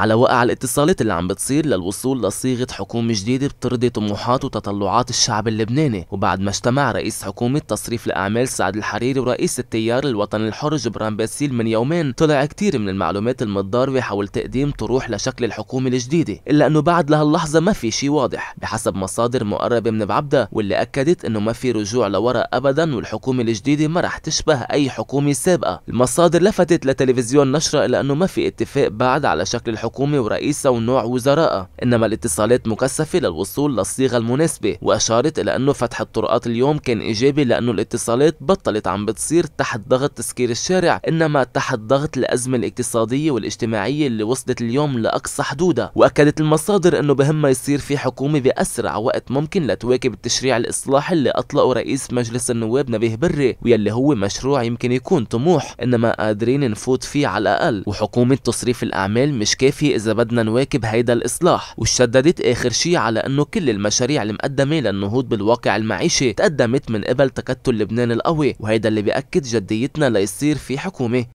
على وقع الاتصالات اللي عم بتصير للوصول لصيغة حكومة جديدة بترضي طموحات وتطلعات الشعب اللبناني وبعد ما اجتمع رئيس حكومة تصريف الأعمال سعد الحريري ورئيس التيار الوطني الحر جبران باسيل من يومين طلع كثير من المعلومات المتضاربة حول تقديم طروح لشكل الحكومة الجديدة إلا أنه بعد لهاللحظة ما في شيء واضح بحسب مصادر مقربة من بعبدة واللي أكدت أنه ما في رجوع لورا أبدا والحكومة الجديدة ما رح تشبه أي حكومة سابقة المصادر لفتت لتلفزيون نشرة إلا أنه ما في اتفاق بعد على شكل الحكومة الحكومي ورئيسه ونوع وزراء إنما الاتصالات مكثفة للوصول للصيغة المناسبة وأشارت إلى أنه فتح الطرقات اليوم كان إيجابي لأنه الاتصالات بطلت عم بتصير تحت ضغط تسكير الشارع إنما تحت ضغط الأزمة الاقتصادية والاجتماعية اللي وصلت اليوم لأقصى حدودها وأكدت المصادر أنه بهم يصير في حكومة بأسرع وقت ممكن لتواكب التشريع الإصلاحي اللي أطلقه رئيس مجلس النواب نبيه بري واللي هو مشروع يمكن يكون طموح إنما قادرين نفوت فيه على الأقل وحكومة تصريف الأعمال مش كافية كافي إذا بدنا نواكب هيدا الإصلاح وشددت آخر شي على أنه كل المشاريع المقدمة للنهوض بالواقع المعيشي تقدمت من قبل تكتل لبنان القوي وهيدا اللي بيأكد جديتنا ليصير في حكومة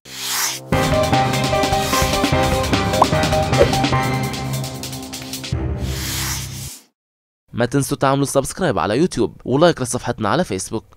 ما تنسوا تعملوا سبسكرايب على يوتيوب ولايك لصفحتنا على فيسبوك